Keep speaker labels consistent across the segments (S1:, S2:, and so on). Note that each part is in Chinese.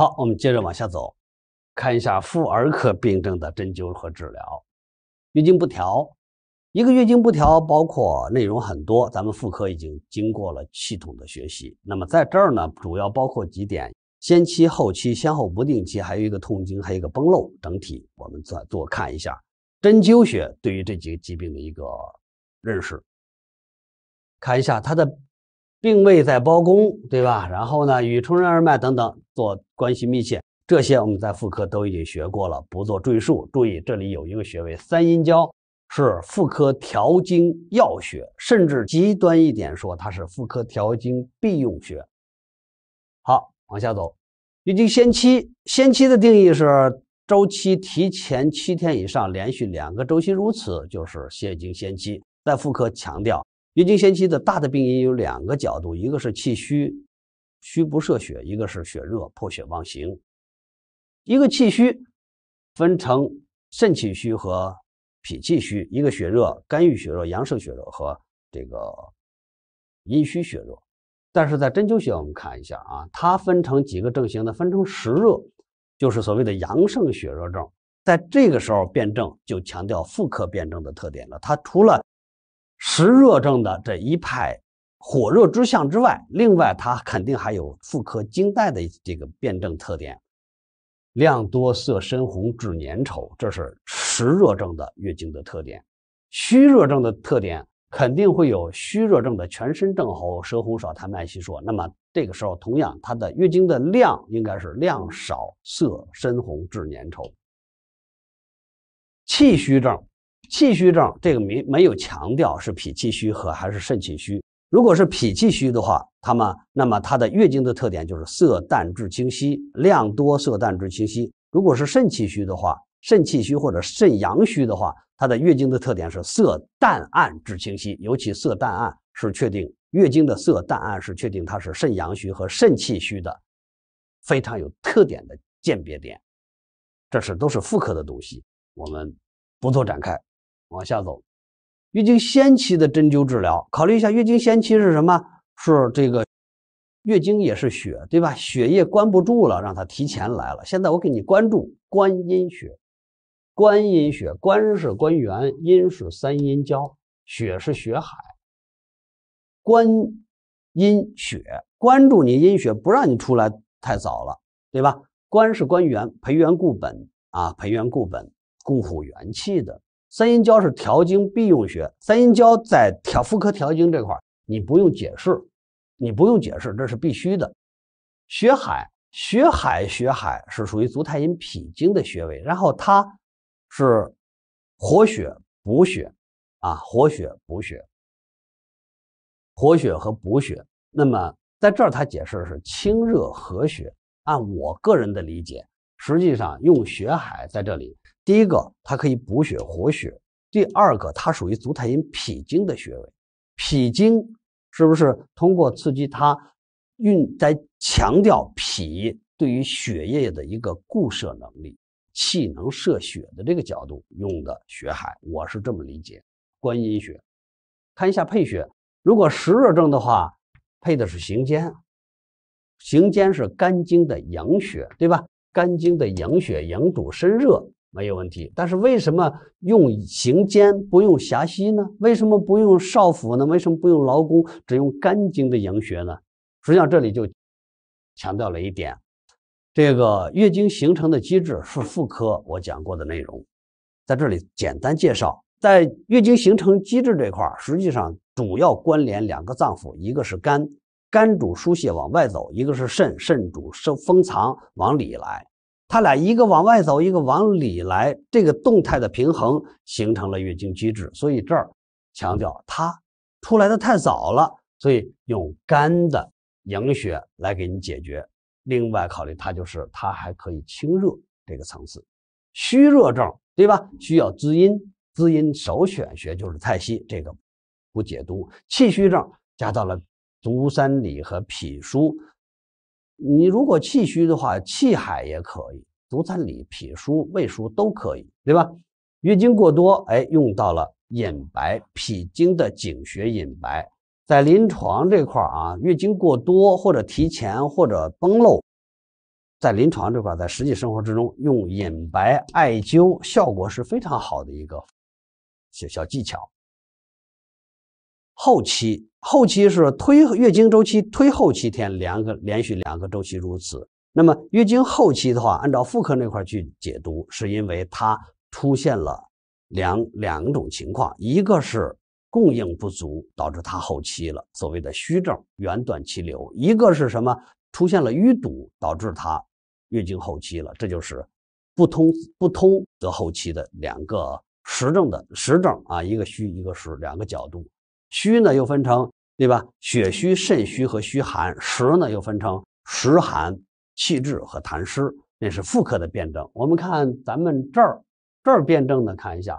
S1: 好，我们接着往下走，看一下妇儿科病症的针灸和治疗。月经不调，一个月经不调包括内容很多，咱们妇科已经经过了系统的学习。那么在这儿呢，主要包括几点：先期、后期、先后不定期，还有一个痛经，还有一个崩漏。整体我们再做看一下针灸学对于这几个疾病的一个认识。看一下它的。并未在包公，对吧？然后呢，与冲任二脉等等做关系密切，这些我们在妇科都已经学过了，不做赘述。注意，这里有一个穴位三阴交，是妇科调经要穴，甚至极端一点说，它是妇科调经必用穴。好，往下走，月经先期，先期的定义是周期提前七天以上，连续两个周期如此，就是月经先期。在妇科强调。月经先期的大的病因有两个角度，一个是气虚，虚不摄血；一个是血热，破血妄行。一个气虚分成肾气虚和脾气虚，一个血热肝郁血热、阳盛血热和这个阴虚血热。但是在针灸学，我们看一下啊，它分成几个症型呢？分成实热，就是所谓的阳盛血热症。在这个时候辩证就强调妇科辩证的特点了，它除了实热症的这一派火热之象之外，另外它肯定还有妇科经带的这个辨证特点，量多色深红质粘稠，这是实热症的月经的特点。虚热症的特点肯定会有虚热症的全身症候，舌红少苔脉细弱。那么这个时候，同样它的月经的量应该是量少色深红质粘稠。气虚症气虚症这个没没有强调是脾气虚和还是肾气虚。如果是脾气虚的话，他们那么它的月经的特点就是色淡质清晰，量多色淡质清晰。如果是肾气虚的话，肾气虚或者肾阳虚的话，它的月经的特点是色淡暗质清晰，尤其色淡暗是确定月经的色淡暗是确定它是肾阳虚和肾气虚的非常有特点的鉴别点。这是都是妇科的东西，我们不做展开。往下走，月经先期的针灸治疗，考虑一下月经先期是什么？是这个月经也是血，对吧？血液关不住了，让它提前来了。现在我给你关注关阴血，关阴血，关是关元，阴是三阴交，血是血海。关阴血，关注你阴血，不让你出来太早了，对吧？关是关元，培元固本啊，培元固本，固护元气的。三阴交是调经必用穴，三阴交在调妇科调经这块你不用解释，你不用解释，这是必须的。血海，血海，血海是属于足太阴脾经的穴位，然后它，是，活血补血，啊，活血补血，活血和补血。那么在这儿他解释是清热和血，按我个人的理解，实际上用血海在这里。第一个，它可以补血活血；第二个，它属于足太阴脾经的穴位。脾经是不是通过刺激它，运在强调脾对于血液的一个固摄能力，气能摄血的这个角度用的血海，我是这么理解。关阴穴，看一下配穴，如果实热症的话，配的是行间。行间是肝经的阳穴，对吧？肝经的阳穴，阳主身热。没有问题，但是为什么用行间不用狭溪呢？为什么不用少府呢？为什么不用劳宫？只用肝经的营穴呢？实际上这里就强调了一点：这个月经形成的机制是妇科我讲过的内容，在这里简单介绍。在月经形成机制这块实际上主要关联两个脏腑，一个是肝，肝主疏泄往外走；一个是肾，肾主收封藏往里来。他俩一个往外走，一个往里来，这个动态的平衡形成了月经机制。所以这儿强调它出来的太早了，所以用肝的营血来给你解决。另外考虑它就是它还可以清热这个层次，虚热症对吧？需要滋阴，滋阴首选穴就是太溪，这个不解毒。气虚症加到了足三里和脾腧。你如果气虚的话，气海也可以，足三里、脾腧、胃腧都可以，对吧？月经过多，哎，用到了隐白，脾经的井穴隐白，在临床这块啊，月经过多或者提前或者崩漏，在临床这块在实际生活之中用隐白艾灸，效果是非常好的一个小小技巧。后期，后期是推月经周期推后七天，两个连续两个周期如此。那么月经后期的话，按照妇科那块去解读，是因为它出现了两两种情况：一个是供应不足导致它后期了，所谓的虚症、原短期流；一个是什么出现了淤堵导致它月经后期了，这就是不通不通得后期的两个实症的实症啊，一个虚，一个实，两个角度。虚呢又分成对吧？血虚、肾虚和虚寒；实呢又分成实寒、气滞和痰湿。那是妇科的辩证。我们看咱们这儿这儿辩证的，看一下，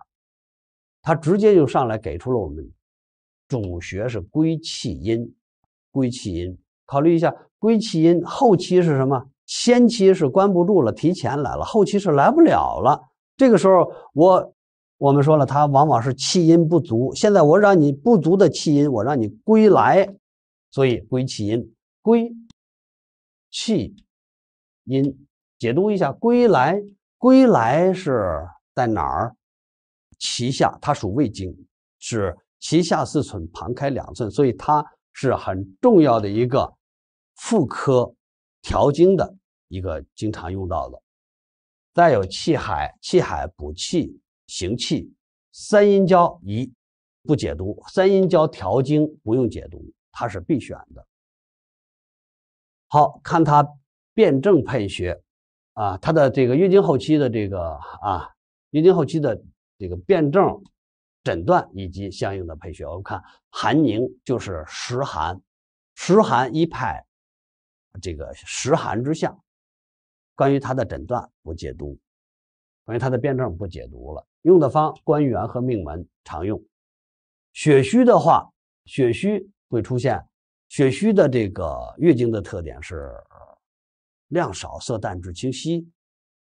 S1: 他直接就上来给出了我们主穴是归气阴，归气阴。考虑一下，归气阴后期是什么？先期是关不住了，提前来了；后期是来不了了。这个时候我。我们说了，它往往是气阴不足。现在我让你不足的气阴，我让你归来，所以归气阴，归气阴。解读一下，归来归来是在哪儿？脐下，它属胃经，是脐下四寸，旁开两寸，所以它是很重要的一个妇科调经的一个经常用到的。再有气海，气海补气。行气，三阴交一不解毒；三阴交调经不用解毒，它是必选的。好看它辨证配穴啊，它的这个月经后期的这个啊月经后期的这个辨证诊断以及相应的配穴，我们看寒凝就是实寒，实寒一派，这个实寒之下，关于它的诊断不解读，关于它的辨证不解读了。用的方关元和命门常用，血虚的话，血虚会出现血虚的这个月经的特点是量少色淡质清晰，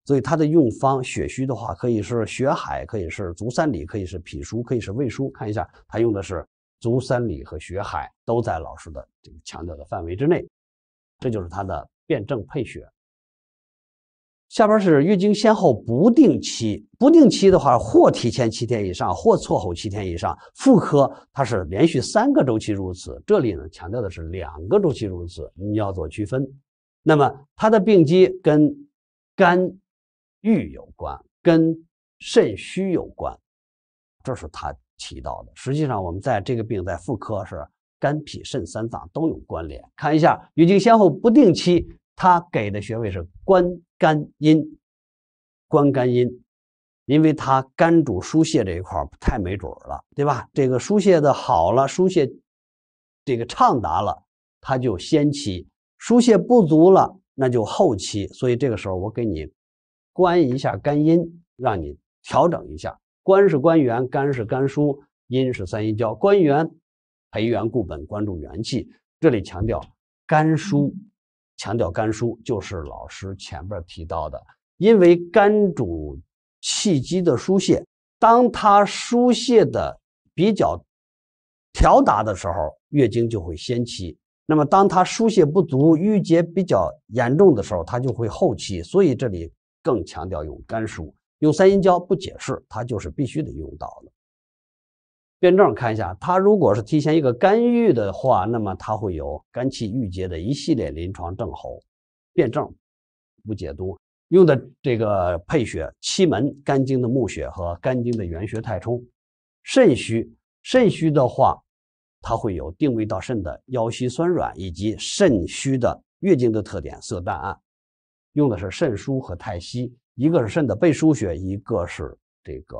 S1: 所以它的用方血虚的话可以是血海，可以是足三里，可以是脾腧，可以是胃腧。看一下，它用的是足三里和血海，都在老师的这个强调的范围之内，这就是它的辨证配穴。下边是月经先后不定期，不定期的话，或提前七天以上，或错后七天以上。妇科它是连续三个周期如此，这里呢强调的是两个周期如此，你要做区分。那么它的病机跟肝郁有关，跟肾虚有关，这是他提到的。实际上我们在这个病在妇科是肝脾肾三脏都有关联。看一下月经先后不定期。他给的穴位是关肝阴，关肝阴，因为他肝主疏泄这一块太没准了，对吧？这个疏泄的好了，疏泄这个畅达了，他就先期；疏泄不足了，那就后期。所以这个时候我给你关一下肝阴，让你调整一下。关是关元，肝是肝疏，阴是三阴交。关元培元固本，关注元气。这里强调肝疏。强调肝疏就是老师前面提到的，因为肝主气机的疏泄，当它疏泄的比较调达的时候，月经就会先期；那么当它疏泄不足、郁结比较严重的时候，它就会后期。所以这里更强调用肝疏，用三阴交不解释，它就是必须得用到的。辨证看一下，他如果是提前一个干预的话，那么他会有肝气郁结的一系列临床症候。辩证不解毒，用的这个配穴七门肝经的募穴和肝经的原穴太冲。肾虚，肾虚的话，它会有定位到肾的腰膝酸软，以及肾虚的月经的特点色淡暗。用的是肾腧和太溪，一个是肾的背腧穴，一个是这个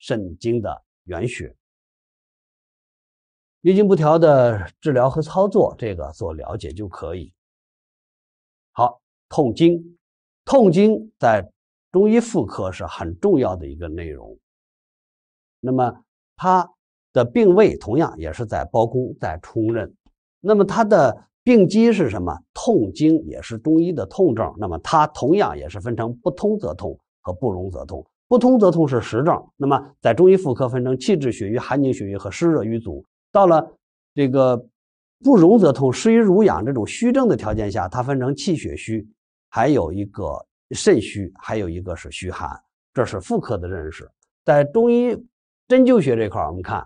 S1: 肾经的原穴。月经不调的治疗和操作，这个做了解就可以。好，痛经，痛经在中医妇科是很重要的一个内容。那么它的病位同样也是在包公在冲任。那么它的病机是什么？痛经也是中医的痛症。那么它同样也是分成不通则痛和不容则痛。不通则痛是实症，那么在中医妇科分成气滞血瘀、寒凝血瘀和湿热瘀阻。到了这个不容则痛，失于濡养这种虚症的条件下，它分成气血虚，还有一个肾虚，还有一个是虚寒，这是妇科的认识。在中医针灸学这块儿，我们看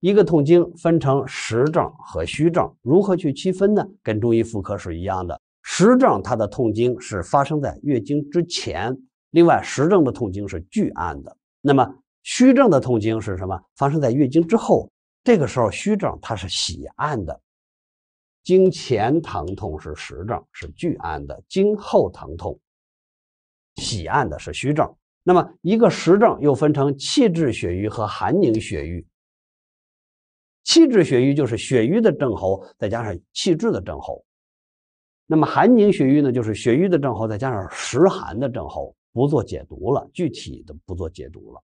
S1: 一个痛经分成实症和虚症，如何去区分呢？跟中医妇科是一样的。实症它的痛经是发生在月经之前，另外实症的痛经是巨按的。那么虚症的痛经是什么？发生在月经之后。这个时候虚症它是喜按的，经前疼痛是实症是惧按的，经后疼痛喜按的是虚症。那么一个实症又分成气滞血瘀和寒凝血瘀。气滞血瘀就是血瘀的症候再加上气滞的症候，那么寒凝血瘀呢，就是血瘀的症候再加上实寒的症候。不做解读了，具体的不做解读了。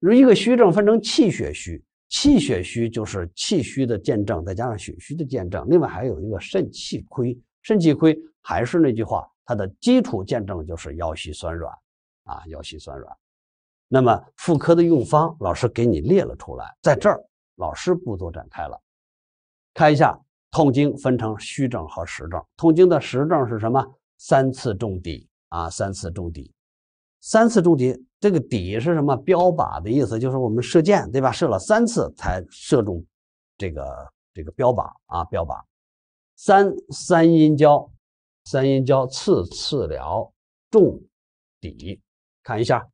S1: 如一个虚症分成气血虚。气血虚就是气虚的见证，再加上血虚的见证。另外还有一个肾气亏，肾气亏还是那句话，它的基础见证就是腰膝酸软啊，腰膝酸软。那么妇科的用方，老师给你列了出来，在这儿老师不多展开了，看一下痛经分成虚症和实症，痛经的实症是什么？三次重底啊，三次重底，三次重底。这个底是什么标靶的意思？就是我们射箭，对吧？射了三次才射中，这个这个标靶啊，标靶。三三阴交，三阴交次次疗中底，看一下，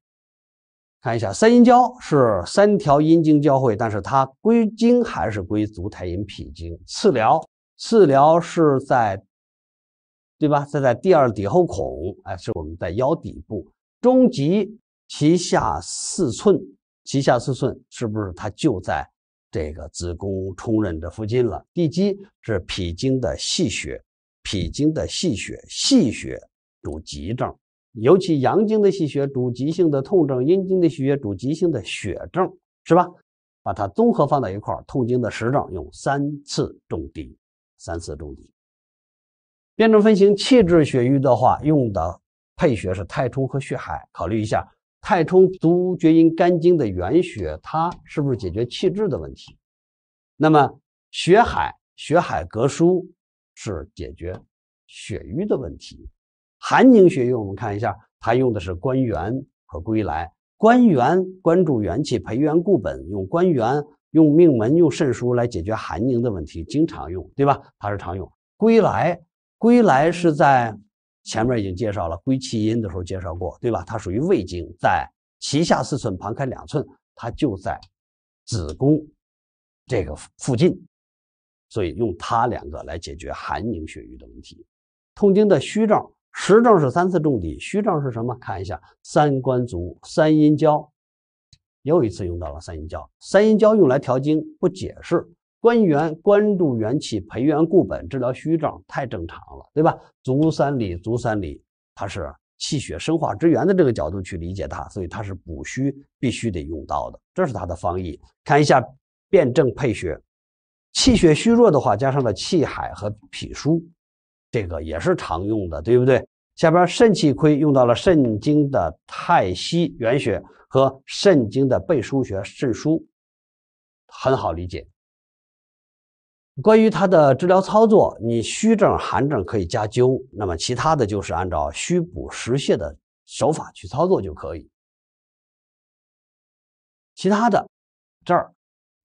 S1: 看一下三阴交是三条阴经交汇，但是它归经还是归足太阴脾经。次疗，次疗是在，对吧？在在第二骶后孔，哎，是我们在腰底部中极。其下四寸，其下四寸是不是它就在这个子宫冲任的附近了？第七是脾经的细血，脾经的细血，细血主急症，尤其阳经的细血主急性的痛症，阴经的细血主急性的血症，是吧？把它综合放到一块儿，痛经的实症用三次重地，三次重地。辨证分型，气滞血瘀的话，用的配穴是太冲和血海，考虑一下。太冲足厥阴肝经的原血，它是不是解决气滞的问题？那么血海，血海隔疏是解决血瘀的问题。寒凝血瘀，我们看一下，它用的是关元和归来。关元关注元气，培元固本，用关元、用命门、用肾腧来解决寒凝的问题，经常用，对吧？它是常用。归来，归来是在。前面已经介绍了，归气阴的时候介绍过，对吧？它属于胃经，在脐下四寸旁开两寸，它就在子宫这个附近，所以用它两个来解决寒凝血瘀的问题。痛经的虚症、实症是三次重底，虚症是什么？看一下三关足、三阴交，又一次用到了三阴交。三阴交用来调经，不解释。关元、关注元气、培元固本，治疗虚症太正常了，对吧？足三里，足三里，它是气血生化之源的这个角度去理解它，所以它是补虚必须得用到的，这是它的方义。看一下辨证配穴，气血虚弱的话，加上了气海和脾腧，这个也是常用的，对不对？下边肾气亏用到了肾经的太溪元穴和肾经的背腧穴肾腧，很好理解。关于它的治疗操作，你虚症寒症可以加灸，那么其他的就是按照虚补实泻的手法去操作就可以。其他的，这儿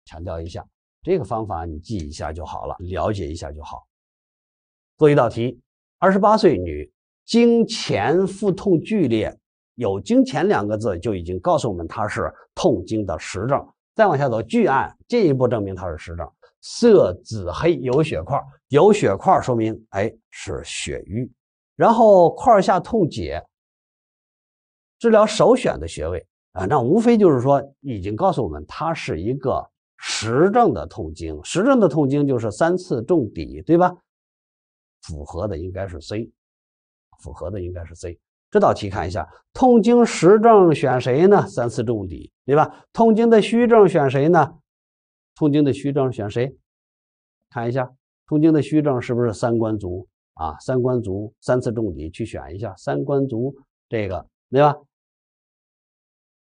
S1: 强调一下，这个方法你记一下就好了，了解一下就好。做一道题：二十八岁女，经前腹痛剧烈，有“经前”两个字就已经告诉我们她是痛经的实症。再往下走，巨按，进一步证明她是实症。色紫黑有血块，有血块说明哎是血瘀，然后块下痛解，治疗首选的穴位啊，那无非就是说已经告诉我们它是一个实证的痛经，实证的痛经就是三次重底，对吧？符合的应该是 C，符合的应该是 C。这道题看一下，痛经实证选谁呢？三次重底，对吧？痛经的虚症选谁呢？痛经的虚症选谁？看一下，痛经的虚症是不是三关足啊？三关足，三次重底去选一下，三关足这个对吧？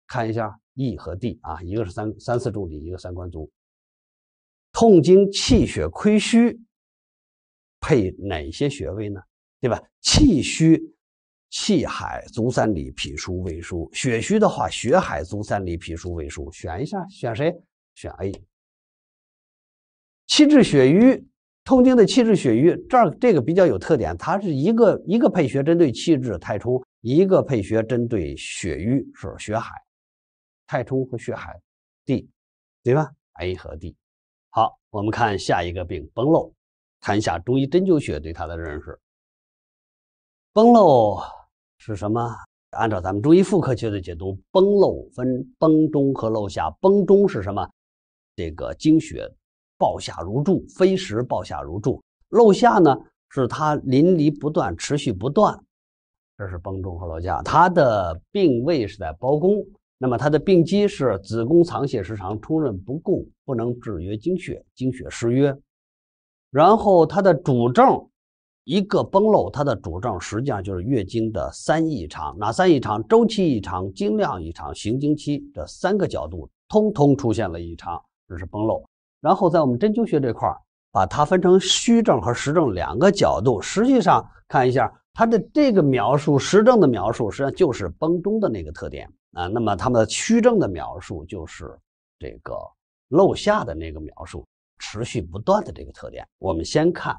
S1: 看一下 E 和 D 啊，一个是三三次重底，一个三关足。痛经气血亏虚配哪些穴位呢？对吧？气虚，气海、足三里、脾腧、胃腧；血虚的话，血海、足三里、脾腧、胃腧。选一下，选谁？选 A。气滞血瘀、痛经的气滞血瘀，这儿这个比较有特点，它是一个一个配穴针对气滞，太冲；一个配穴针对血瘀，是血海。太冲和血海，D，对吧？A 和 D。好，我们看下一个病崩漏，看一下中医针灸学对它的认识。崩漏是什么？按照咱们中医妇科学的解读，崩漏分崩中和漏下。崩中是什么？这个经血。暴下如注，飞时暴下如注，漏下呢是它淋漓不断，持续不断。这是崩中和漏下，它的病位是在包宫，那么它的病机是子宫藏血失常，充任不固，不能制约经血，经血失约。然后它的主症，一个崩漏，它的主症实际上就是月经的三异常，哪三异常？周期异常、经量异常、行经期这三个角度通通出现了异常，这是崩漏。然后在我们针灸学这块儿，把它分成虚症和实症两个角度。实际上看一下它的这个描述，实症的描述实际上就是崩中的那个特点啊。那么它们的虚症的描述就是这个漏下的那个描述，持续不断的这个特点。我们先看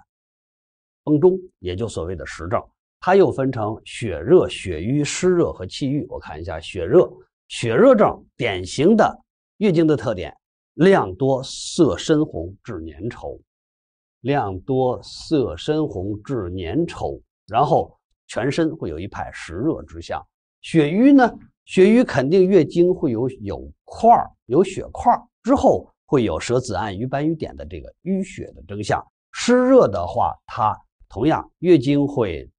S1: 崩中，也就所谓的实症，它又分成血热、血瘀、湿热和气郁。我看一下血热，血热症典型的月经的特点。量多色深红质粘稠，量多色深红质粘稠，然后全身会有一派湿热之象。血瘀呢？血瘀肯定月经会有有块儿，有血块儿，之后会有舌紫暗瘀斑瘀点的这个淤血的征象。湿热的话，它同样月经会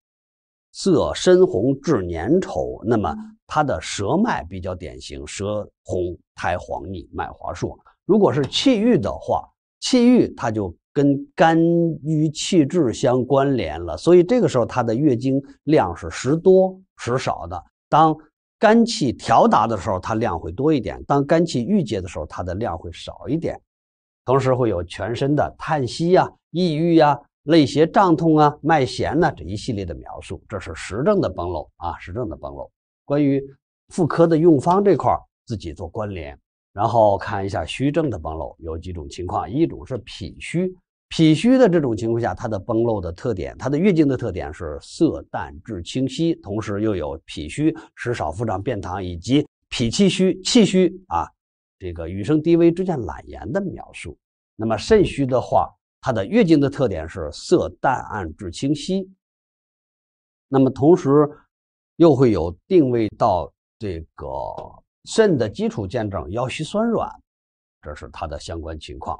S1: 色深红质粘稠，那么它的舌脉比较典型，舌红苔黄腻，脉滑数。如果是气郁的话，气郁它就跟肝郁气滞相关联了，所以这个时候它的月经量是时多时少的。当肝气调达的时候，它量会多一点；当肝气郁结的时候，它的量会少一点。同时会有全身的叹息呀、抑郁呀、肋胁胀痛啊、脉弦呢这一系列的描述，这是实证的崩漏啊，实证的崩漏。关于妇科的用方这块自己做关联。然后看一下虚症的崩漏有几种情况，一种是脾虚，脾虚的这种情况下，它的崩漏的特点，它的月经的特点是色淡质清稀，同时又有脾虚使少腹胀便溏，以及脾气虚气虚啊，这个与声低微，之间懒言的描述。那么肾虚的话，它的月经的特点是色淡暗质清晰，那么同时又会有定位到这个。肾的基础见证腰膝酸软，这是它的相关情况。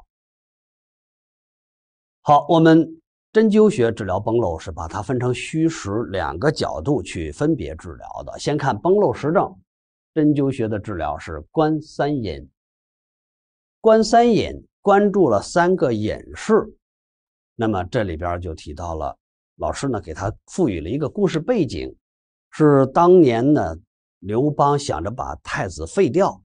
S1: 好，我们针灸学治疗崩漏是把它分成虚实两个角度去分别治疗的。先看崩漏实证，针灸学的治疗是观三阴，观三阴关注了三个隐视。那么这里边就提到了，老师呢给他赋予了一个故事背景，是当年呢。刘邦想着把太子废掉，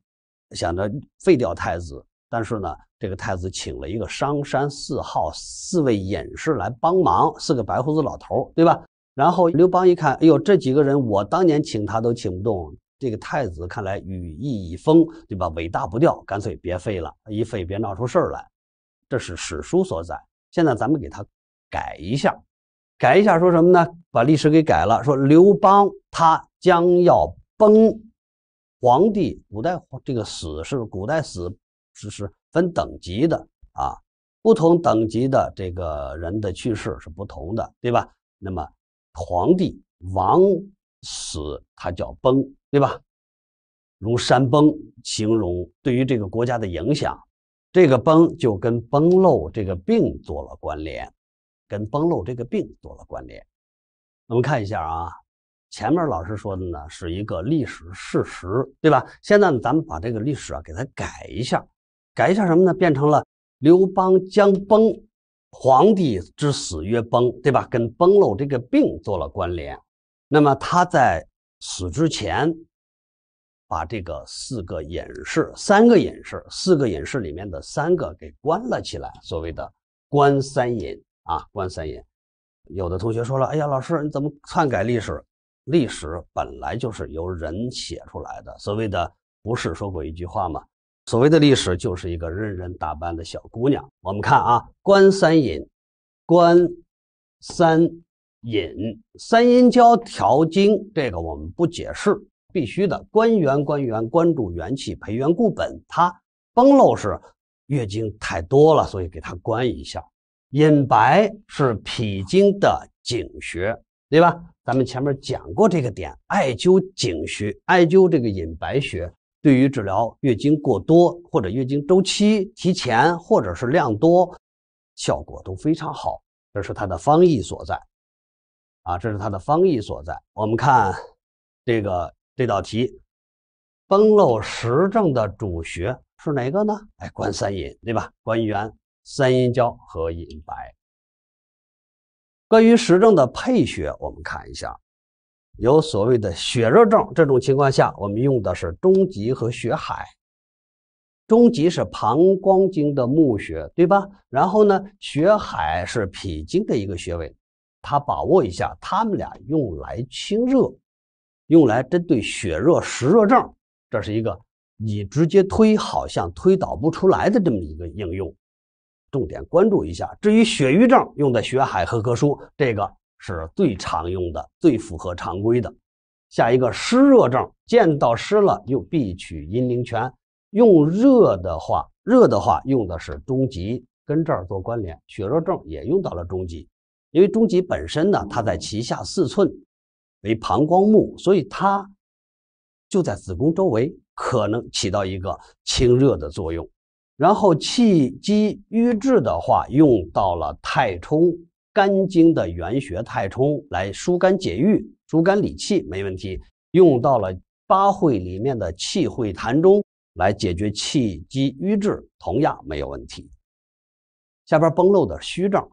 S1: 想着废掉太子，但是呢，这个太子请了一个商山四号四位隐士来帮忙，四个白胡子老头，对吧？然后刘邦一看，哎呦，这几个人我当年请他都请不动。这个太子看来羽翼已丰，对吧？伟大不掉，干脆别废了，一废别闹出事儿来。这是史书所载。现在咱们给他改一下，改一下说什么呢？把历史给改了，说刘邦他将要。崩，皇帝古代这个死是古代死是是分等级的啊，不同等级的这个人的去世是不同的，对吧？那么皇帝王死他叫崩，对吧？如山崩，形容对于这个国家的影响。这个崩就跟崩漏这个病做了关联，跟崩漏这个病做了关联。我们看一下啊。前面老师说的呢，是一个历史事实，对吧？现在呢，咱们把这个历史啊，给它改一下，改一下什么呢？变成了刘邦将崩，皇帝之死曰崩，对吧？跟崩漏这个病做了关联。那么他在死之前，把这个四个隐士，三个隐士，四个隐士里面的三个给关了起来，所谓的关三隐啊，关三隐。有的同学说了，哎呀，老师你怎么篡改历史？历史本来就是由人写出来的。所谓的不是说过一句话吗？所谓的历史就是一个任人打扮的小姑娘。我们看啊，关三阴，关三阴，三阴交调经，这个我们不解释，必须的。关元，关元，关住元气，培元固本。它崩漏是月经太多了，所以给它关一下。隐白是脾经的井穴，对吧？咱们前面讲过这个点，艾灸井穴，艾灸这个隐白穴，对于治疗月经过多或者月经周期提前或者是量多，效果都非常好，这是它的方义所在。啊，这是它的方义所在。我们看这个这道题，崩漏实证的主穴是哪个呢？哎，关三阴，对吧？关元、三阴交和隐白。关于实证的配穴，我们看一下，有所谓的血热症，这种情况下，我们用的是中极和血海。中极是膀胱经的募穴，对吧？然后呢，血海是脾经的一个穴位，它把握一下，它们俩用来清热，用来针对血热、实热症，这是一个你直接推好像推导不出来的这么一个应用。重点关注一下。至于血瘀症，用的血海和格书，这个是最常用的，最符合常规的。下一个湿热症，见到湿了，用必取阴陵泉；用热的话，热的话用的是中极，跟这儿做关联。血热症也用到了中极，因为中极本身呢，它在脐下四寸，为膀胱目，所以它就在子宫周围，可能起到一个清热的作用。然后气机瘀滞的话，用到了太冲肝经的原穴太冲来疏肝解郁、疏肝理气，没问题。用到了八会里面的气会痰中来解决气机瘀滞，同样没有问题。下边崩漏的虚症，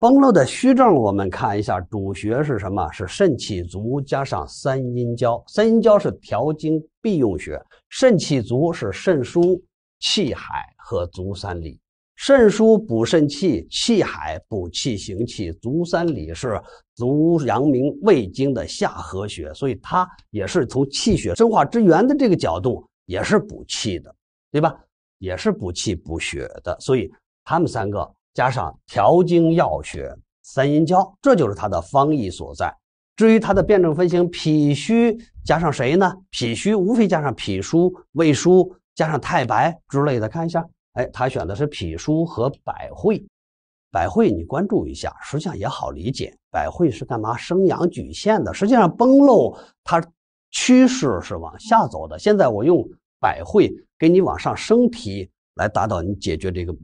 S1: 崩漏的虚症，我们看一下主穴是什么？是肾气足加上三阴交。三阴交是调经必用穴，肾气足是肾腧。气海和足三里，肾腧补肾气，气海补气行气，足三里是足阳明胃经的下合穴，所以它也是从气血生化之源的这个角度，也是补气的，对吧？也是补气补血的，所以他们三个加上调经药穴三阴交，这就是它的方义所在。至于它的辩证分型，脾虚加上谁呢？脾虚无非加上脾腧、胃腧、加上太白之类的，看一下，哎，他选的是脾腧和百会，百会你关注一下，实际上也好理解，百会是干嘛？生阳举陷的。实际上崩漏，它趋势是往下走的。现在我用百会给你往上升提，来达到你解决这个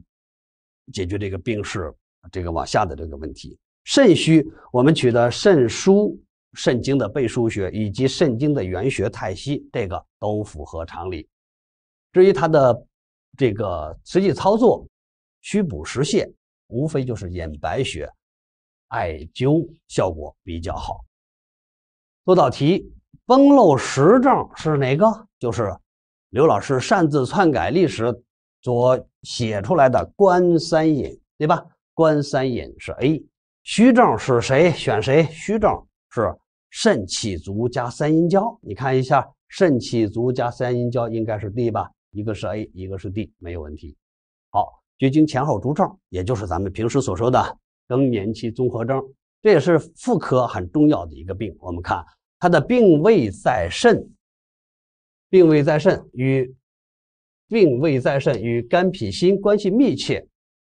S1: 解决这个病势，这个往下的这个问题。肾虚，我们取的肾腧、肾经的背腧穴以及肾经的原穴太溪，这个都符合常理。至于它的这个实际操作，虚补实泻，无非就是眼白血，艾灸效果比较好。做道题，崩漏实证是哪个？就是刘老师擅自篡改历史所写出来的关三引，对吧？关三引是 A，虚证是谁选谁？虚证是肾气足加三阴交，你看一下，肾气足加三阴交应该是 D 吧？一个是 A，一个是 D，没有问题。好，绝经前后诸症，也就是咱们平时所说的更年期综合征，这也是妇科很重要的一个病。我们看它的病位在肾，病位在肾与病位在肾与肝脾心关系密切。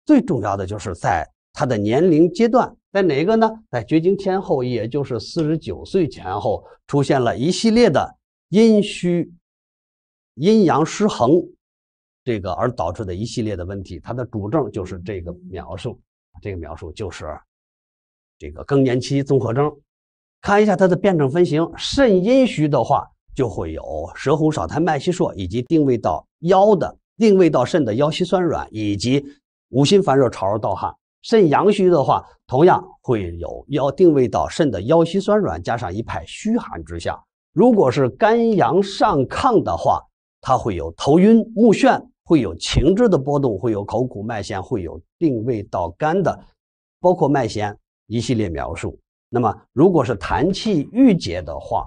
S1: 最重要的就是在它的年龄阶段，在哪个呢？在绝经前后，也就是四十九岁前后，出现了一系列的阴虚。阴阳失衡，这个而导致的一系列的问题，它的主症就是这个描述，这个描述就是这个更年期综合征。看一下它的辨证分型，肾阴虚的话，就会有舌红少苔、脉细数，以及定位到腰的、定位到肾的腰膝酸软，以及五心烦热、潮热盗汗；肾阳虚的话，同样会有腰定位到肾的腰膝酸软，加上一派虚寒之象。如果是肝阳上亢的话，它会有头晕目眩，会有情志的波动，会有口苦脉弦，会有定位到肝的，包括脉弦一系列描述。那么，如果是痰气郁结的话，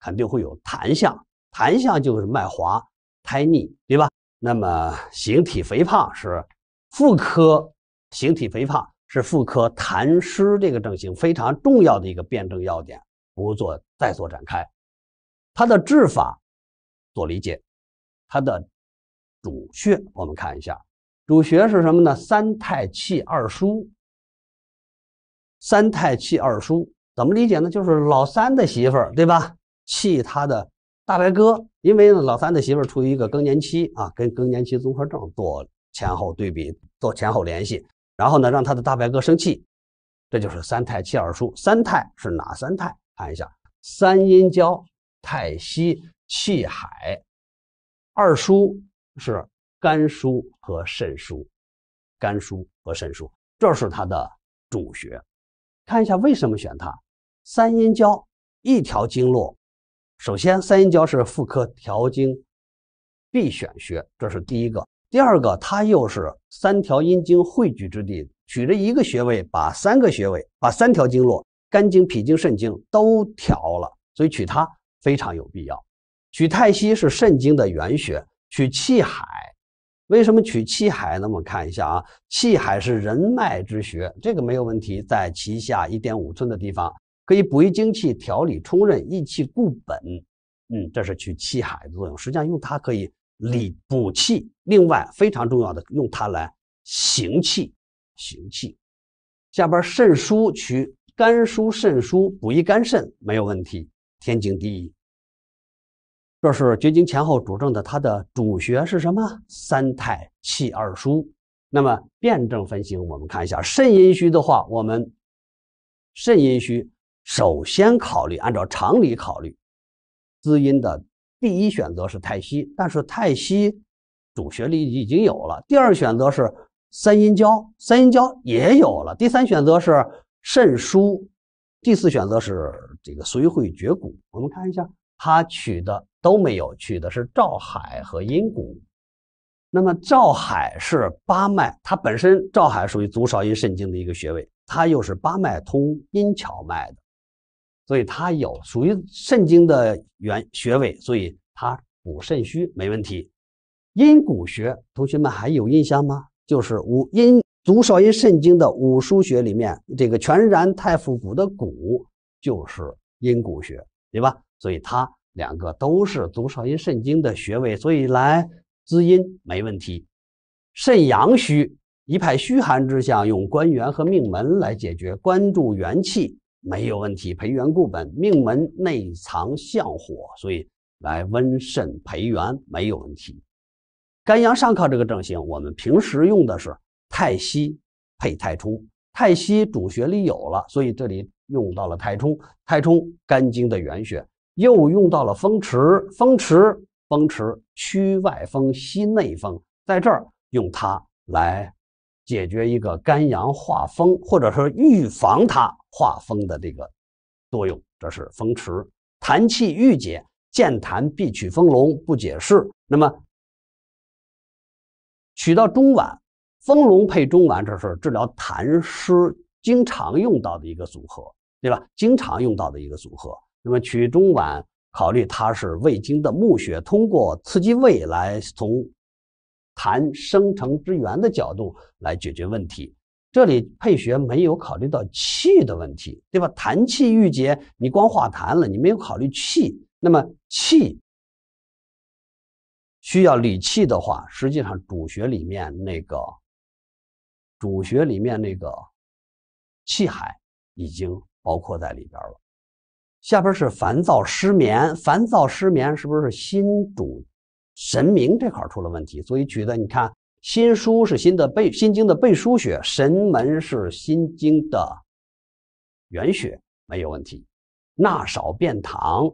S1: 肯定会有痰象，痰象就是脉滑苔腻，对吧？那么形体肥胖是妇科，形体肥胖是妇科痰湿这个症型非常重要的一个辩证要点，不做再做展开。它的治法。做理解，它的主穴我们看一下，主穴是什么呢？三太气二叔，三太气二叔怎么理解呢？就是老三的媳妇儿，对吧？气他的大白哥，因为呢，老三的媳妇儿处于一个更年期啊，跟更年期综合症做前后对比，做前后联系，然后呢，让他的大白哥生气，这就是三太气二叔。三太是哪三太？看一下，三阴交太溪。气海，二疏是肝疏和肾疏，肝疏和肾疏，这是它的主穴。看一下为什么选它？三阴交一条经络，首先三阴交是妇科调经必选穴，这是第一个。第二个，它又是三条阴经汇聚之地，取着一个穴位，把三个穴位，把三条经络，肝经、脾经、肾经都调了，所以取它非常有必要。取太溪是肾经的原穴，取气海，为什么取气海？呢？我们看一下啊，气海是人脉之穴，这个没有问题。在脐下一点五寸的地方，可以补益精气，调理冲任，益气固本。嗯，这是取气海的作用。实际上用它可以理补气，另外非常重要的用它来行气。行气。下边肾腧取肝腧，肾腧补益肝肾没有问题，天经地义。这是绝经前后主症的，它的主穴是什么？三太气二疏。那么辨证分型，我们看一下肾阴虚的话，我们肾阴虚首先考虑，按照常理考虑滋阴的第一选择是太溪，但是太溪主穴里已经有了；第二选择是三阴交，三阴交也有了；第三选择是肾腧，第四选择是这个髓会绝骨。我们看一下他取的。都没有取的是照海和阴谷，那么照海是八脉，它本身照海属于足少阴肾经的一个穴位，它又是八脉通阴窍脉的，所以它有属于肾经的原穴位，所以它补肾虚没问题。阴谷穴，同学们还有印象吗？就是五阴足少阴肾经的五腧穴里面，这个全然太傅骨的骨就是阴谷穴，对吧？所以它。两个都是足少阴肾经的穴位，所以来滋阴没问题。肾阳虚一派虚寒之象，用关元和命门来解决，关注元气没有问题，培元固本。命门内藏相火，所以来温肾培元没有问题。肝阳上亢这个症型，我们平时用的是太溪配太冲。太溪主穴里有了，所以这里用到了太冲，太冲肝经的原穴。又用到了风池，风池，风池，区外风，吸内风，在这儿用它来解决一个肝阳化风，或者说预防它化风的这个作用，这是风池。痰气郁结，健痰必取风龙，不解释。那么取到中脘，风龙配中脘，这是治疗痰湿经常用到的一个组合，对吧？经常用到的一个组合。那么取中脘，考虑它是胃经的募穴，通过刺激胃来从痰生成之源的角度来解决问题。这里配穴没有考虑到气的问题，对吧？痰气郁结，你光化痰了，你没有考虑气。那么气需要理气的话，实际上主穴里面那个主穴里面那个气海已经包括在里边了。下边是烦躁失眠，烦躁失眠是不是心主神明这块儿出了问题？所以取的你看，心输是心的背，心经的背书穴，神门是心经的原穴，没有问题。纳少便溏，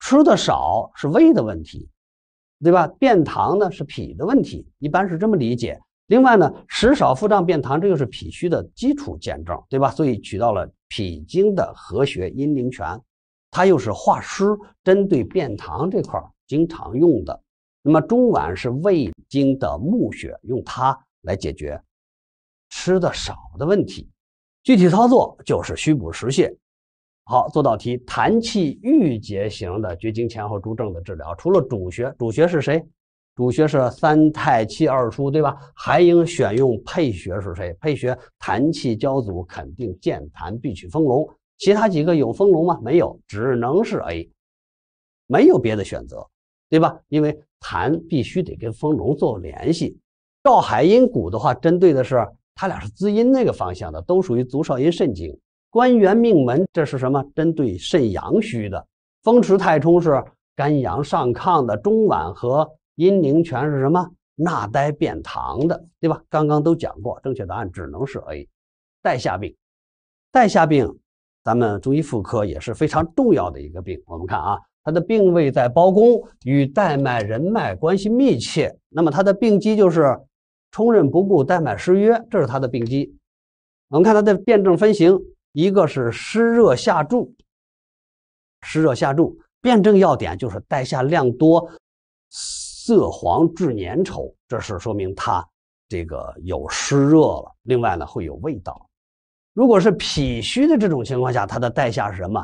S1: 吃的少是胃的问题，对吧？便溏呢是脾的问题，一般是这么理解。另外呢，食少腹胀便溏，这又是脾虚的基础见证，对吧？所以取到了脾经的和穴阴陵泉。它又是化湿，针对便溏这块儿经常用的。那么中脘是胃经的募穴，用它来解决吃的少的问题。具体操作就是虚补实泻。好，做道题：痰气郁结型的绝经前后诸症的治疗，除了主穴，主穴是谁？主穴是三太七二枢，对吧？还应选用配穴是谁？配穴痰气交阻，肯定健痰必取丰隆。其他几个有风龙吗？没有，只能是 A，没有别的选择，对吧？因为痰必须得跟风龙做联系。照海、阴谷的话，针对的是它俩是滋阴那个方向的，都属于足少阴肾经。关元、命门这是什么？针对肾阳虚的。风池、太冲是肝阳上亢的。中脘和阴陵泉是什么？纳呆便溏的，对吧？刚刚都讲过，正确答案只能是 A，带下病，带下病。咱们中医妇科也是非常重要的一个病，我们看啊，它的病位在胞宫，与带脉、人脉关系密切。那么它的病机就是冲任不顾，带脉失约，这是它的病机。我们看它的辨证分型，一个是湿热下注，湿热下注，辨证要点就是带下量多，色黄质粘稠，这是说明它这个有湿热了。另外呢，会有味道。如果是脾虚的这种情况下，它的代下是什么？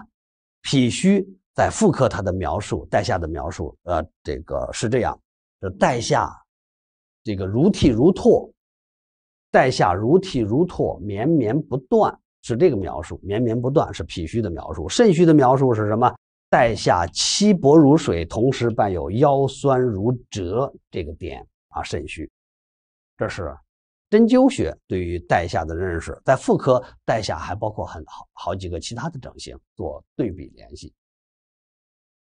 S1: 脾虚在妇科它的描述，代下的描述，呃，这个是这样：这代下这个如涕如唾，代下如涕如唾，绵绵不断，是这个描述。绵绵不断是脾虚的描述，肾虚的描述是什么？代下稀薄如水，同时伴有腰酸如折，这个点啊，肾虚。这是。针灸学对于带下的认识，在妇科带下还包括很好好几个其他的整形做对比联系。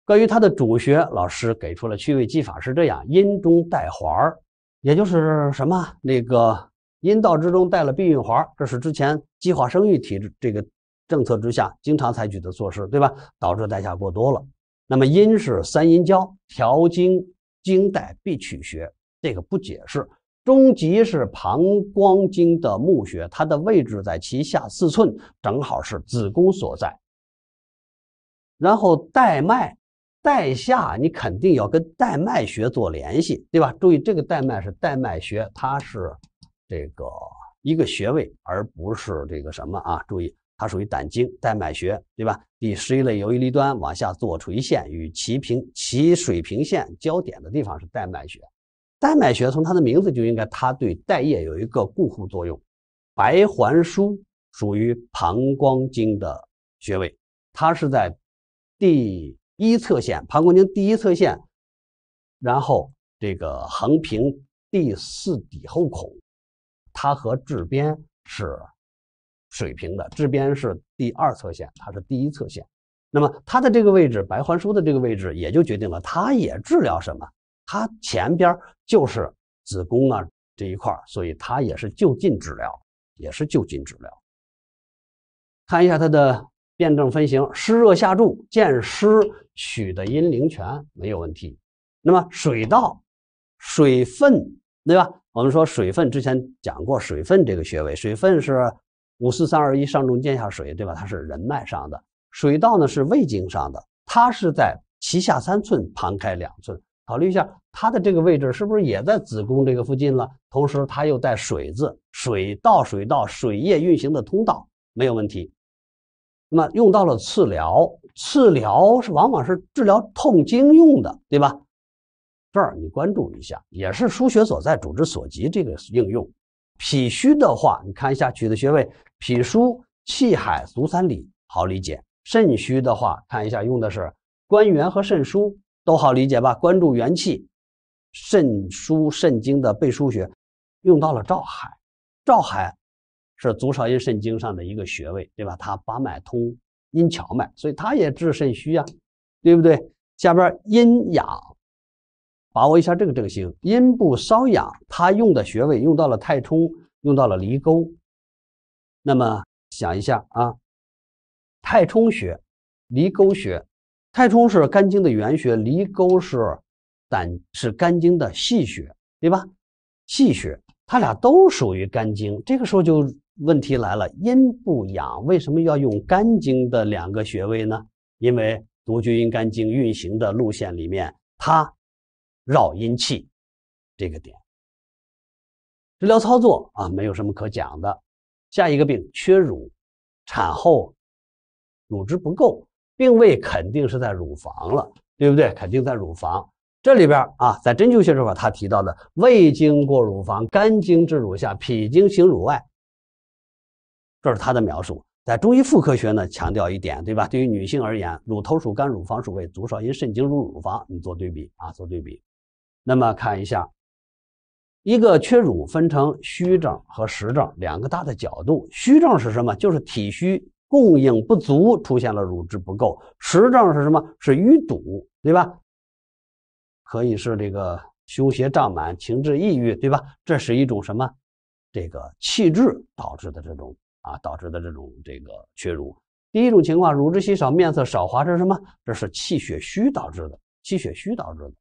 S1: 关于它的主穴，老师给出了趣位技法是这样：阴中带环儿，也就是什么那个阴道之中带了避孕环，这是之前计划生育体制这个政策之下经常采取的措施，对吧？导致带下过多了。那么阴是三阴交调经经带必取穴，这个不解释。中极是膀胱经的募穴，它的位置在其下四寸，正好是子宫所在。然后带脉带下，你肯定要跟带脉穴做联系，对吧？注意，这个带脉是带脉穴，它是这个一个穴位，而不是这个什么啊？注意，它属于胆经带脉穴，对吧？第十一肋有一端往下做垂线，与其平其水平线交点的地方是带脉穴。丹脉穴从它的名字就应该它对带液有一个固护作用。白环枢属于膀胱经的穴位，它是在第一侧线，膀胱经第一侧线，然后这个横平第四底后孔，它和志边是水平的，志边是第二侧线，它是第一侧线。那么它的这个位置，白环枢的这个位置也就决定了它也治疗什么。它前边就是子宫啊这一块，所以它也是就近治疗，也是就近治疗。看一下它的辨证分型，湿热下注，见湿取的阴陵泉没有问题。那么水道、水分，对吧？我们说水分之前讲过水分这个穴位，水分是五四三二一上中见下水，对吧？它是人脉上的水道呢，是胃经上的，它是在脐下三寸旁开两寸。考虑一下，它的这个位置是不是也在子宫这个附近了？同时，它又带水字，水道、水道、水液运行的通道没有问题。那么，用到了刺疗，刺疗是往往是治疗痛经用的，对吧？这儿你关注一下，也是输血所在，主治所及这个应用。脾虚的话，你看一下取的穴位：脾腧、气海、足三里，好理解。肾虚的话，看一下用的是关元和肾腧。都好理解吧？关注元气、肾腧肾经的背腧穴，用到了照海。照海是足少阴肾经上的一个穴位，对吧？它八脉通阴窍脉，所以它也治肾虚啊，对不对？下边阴痒，把握一下这个症型，阴部瘙痒，它用的穴位用到了太冲，用到了离沟。那么想一下啊，太冲穴、离沟穴。太冲是肝经的原穴，离沟是胆是肝经的细穴，对吧？细穴，它俩都属于肝经。这个时候就问题来了，阴不养，为什么要用肝经的两个穴位呢？因为督厥阴肝经运行的路线里面，它绕阴气这个点。治疗操作啊，没有什么可讲的。下一个病，缺乳，产后乳汁不够。病位肯定是在乳房了，对不对？肯定在乳房这里边啊，在针灸学说法，他提到的胃经过乳房，肝经至乳下，脾经行乳外，这是他的描述。在中医妇科学呢，强调一点，对吧？对于女性而言，乳头属肝，乳房属胃，足少阴肾经入乳房。你做对比啊，做对比。那么看一下，一个缺乳分成虚症和实症两个大的角度。虚症是什么？就是体虚。供应不足，出现了乳汁不够，实证是什么？是淤堵，对吧？可以是这个胸胁胀满、情志抑郁，对吧？这是一种什么？这个气滞导致的这种啊，导致的这种这个缺乳。第一种情况，乳汁稀少、面色少华，这是什么？这是气血虚导致的，气血虚导致的。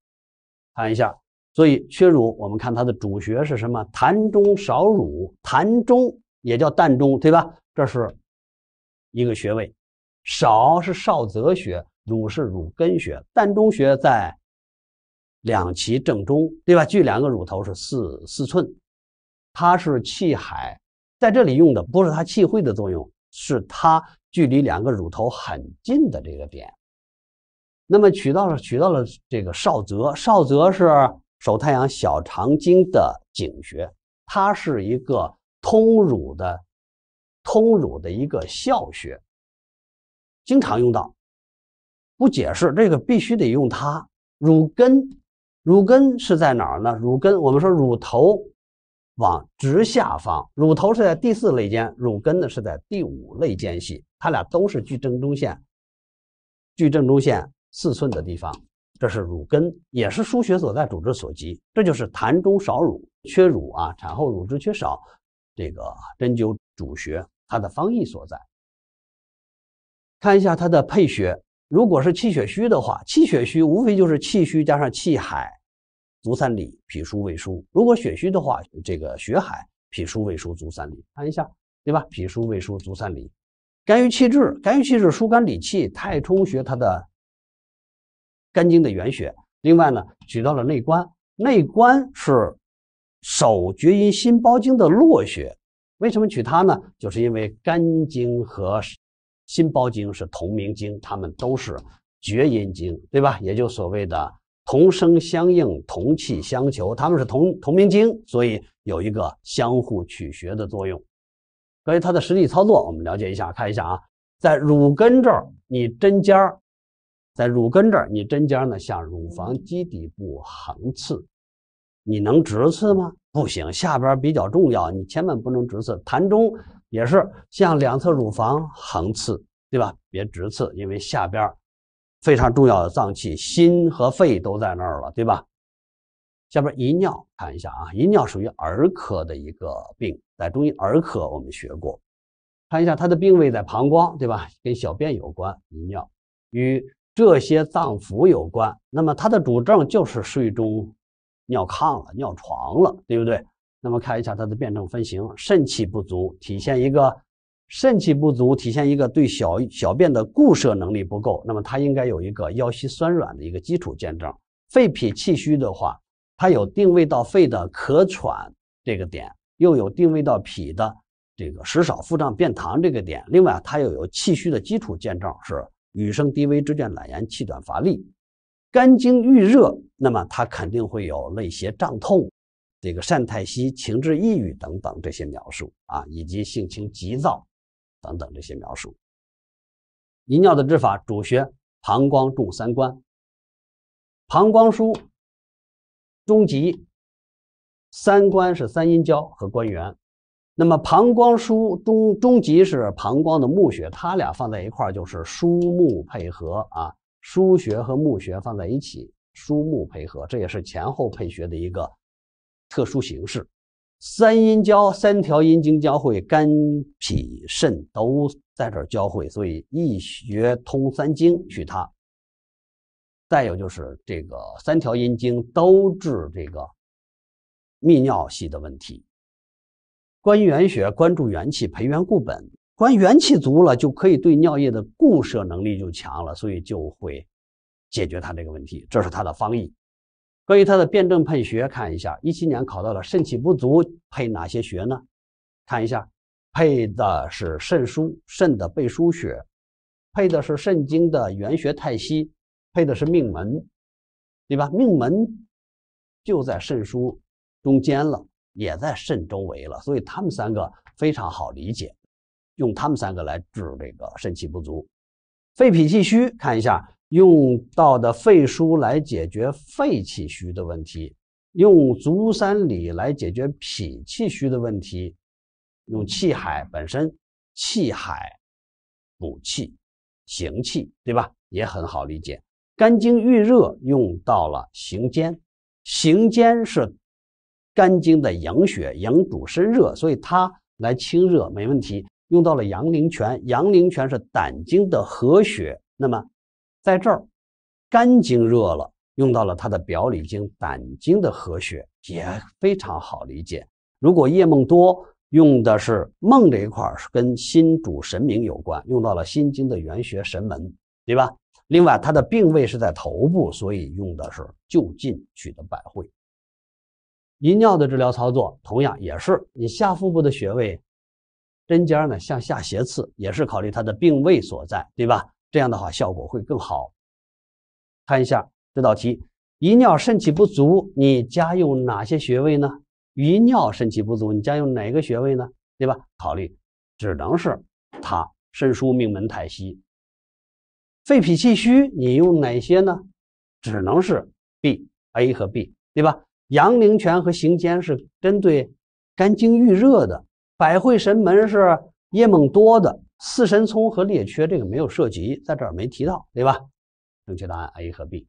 S1: 看一下，所以缺乳，我们看它的主穴是什么？痰中少乳，痰中也叫膻中，对吧？这是。一个穴位，少是少泽穴，乳是乳根穴，膻中穴在两脐正中，对吧？距两个乳头是四四寸，它是气海，在这里用的不是它气会的作用，是它距离两个乳头很近的这个点。那么取到了取到了这个少泽，少泽是手太阳小肠经的井穴，它是一个通乳的。通乳的一个笑穴，经常用到，不解释这个必须得用它。乳根，乳根是在哪儿呢？乳根我们说乳头往直下方，乳头是在第四肋间，乳根呢是在第五肋间隙，它俩都是距正中线距正中线四寸的地方。这是乳根，也是输穴所在，主治所及。这就是痰中少乳、缺乳啊，产后乳汁缺少，这个针灸主穴。它的方义所在，看一下它的配穴。如果是气血虚的话，气血虚无非就是气虚加上气海、足三里、脾腧、胃腧。如果血虚的话，这个血海、脾腧、胃腧、足三里，看一下，对吧？脾腧、胃腧、足三里，肝郁气滞，肝郁气滞疏肝理气，太冲穴它的肝经的原穴。另外呢，举到了内关，内关是手厥阴心包经的络穴。为什么取它呢？就是因为肝经和心包经是同名经，它们都是厥阴经，对吧？也就所谓的同声相应，同气相求，它们是同同名经，所以有一个相互取穴的作用。关于它的实际操作，我们了解一下，看一下啊，在乳根这儿，你针尖儿在乳根这儿，你针尖呢向乳房基底部横刺。你能直刺吗？不行，下边比较重要，你千万不能直刺。痰中也是向两侧乳房横刺，对吧？别直刺，因为下边非常重要的脏器，心和肺都在那儿了，对吧？下边遗尿，看一下啊，遗尿属于儿科的一个病，在中医儿科我们学过。看一下它的病位在膀胱，对吧？跟小便有关，遗尿与这些脏腑有关。那么它的主症就是睡中。尿炕了，尿床了，对不对？那么看一下它的辩证分型，肾气不足，体现一个肾气不足，体现一个对小小便的固摄能力不够。那么它应该有一个腰膝酸软的一个基础见证。肺脾气虚的话，它有定位到肺的咳喘这个点，又有定位到脾的这个食少、腹胀、便溏这个点。另外它又有气虚的基础见证，是语声低微、支倦懒言、气短乏力。肝经郁热，那么它肯定会有肋胁胀痛，这个善太息、情志抑郁等等这些描述啊，以及性情急躁等等这些描述。遗尿的治法主穴膀胱、中三关。膀胱腧、中极。三关是三阴交和关元。那么膀胱腧中中极是膀胱的募穴，它俩放在一块就是腧募配合啊。书穴和募穴放在一起，书募配合，这也是前后配穴的一个特殊形式。三阴交三条阴经交汇，肝脾肾都在这儿交汇，所以一穴通三经，去它。再有就是这个三条阴经都治这个泌尿系的问题。关元穴关注元气，培元固本。关元气足了，就可以对尿液的固摄能力就强了，所以就会解决他这个问题。这是他的方义。关于他的辩证配穴，看一下，一七年考到了肾气不足配哪些穴呢？看一下，配的是肾腧，肾的背腧穴；配的是肾经的原穴太溪；配的是命门，对吧？命门就在肾腧中间了，也在肾周围了，所以他们三个非常好理解。用他们三个来治这个肾气不足、肺脾气虚。看一下用到的肺腧来解决肺气虚的问题，用足三里来解决脾气虚的问题，用气海本身气海补气、行气，对吧？也很好理解。肝经郁热用到了行间，行间是肝经的养血、养主身热，所以它来清热没问题。用到了阳陵泉，阳陵泉是胆经的合穴。那么，在这儿，肝经热了，用到了它的表里经胆经的合穴，也非常好理解。如果夜梦多，用的是梦这一块是跟心主神明有关，用到了心经的元穴神门，对吧？另外，它的病位是在头部，所以用的是就近取的百会。遗尿的治疗操作同样也是你下腹部的穴位。针尖呢向下斜刺，也是考虑它的病位所在，对吧？这样的话效果会更好。看一下这道题：遗尿肾气不足，你加用哪些穴位呢？遗尿肾气不足，你加用哪个穴位呢？对吧？考虑只能是它，肾腧、命门、太溪。肺脾气虚，你用哪些呢？只能是 B、A 和 B，对吧？阳陵泉和行间是针对肝经郁热的。百会神门是叶梦多的，四神聪和列缺这个没有涉及，在这儿没提到，对吧？正确答案 A 和 B。